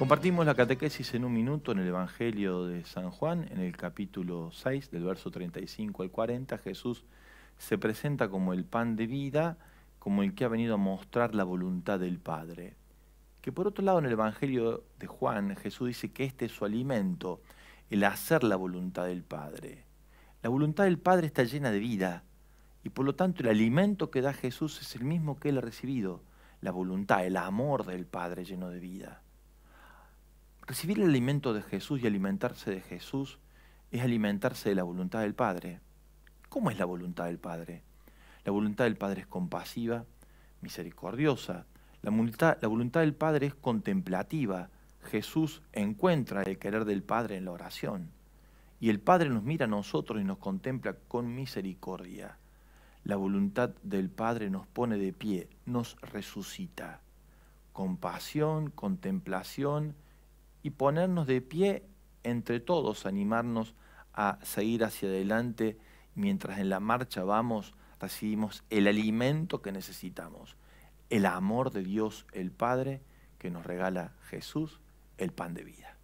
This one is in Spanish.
Compartimos la catequesis en un minuto en el Evangelio de San Juan, en el capítulo 6, del verso 35 al 40. Jesús se presenta como el pan de vida, como el que ha venido a mostrar la voluntad del Padre. Que por otro lado en el Evangelio de Juan Jesús dice que este es su alimento, el hacer la voluntad del Padre. La voluntad del Padre está llena de vida y por lo tanto el alimento que da Jesús es el mismo que él ha recibido, la voluntad, el amor del Padre lleno de vida. Recibir el alimento de Jesús y alimentarse de Jesús es alimentarse de la voluntad del Padre. ¿Cómo es la voluntad del Padre? La voluntad del Padre es compasiva, misericordiosa. La voluntad, la voluntad del Padre es contemplativa. Jesús encuentra el querer del Padre en la oración. Y el Padre nos mira a nosotros y nos contempla con misericordia. La voluntad del Padre nos pone de pie, nos resucita. Compasión, contemplación, y ponernos de pie entre todos, animarnos a seguir hacia adelante mientras en la marcha vamos, recibimos el alimento que necesitamos, el amor de Dios el Padre que nos regala Jesús, el pan de vida.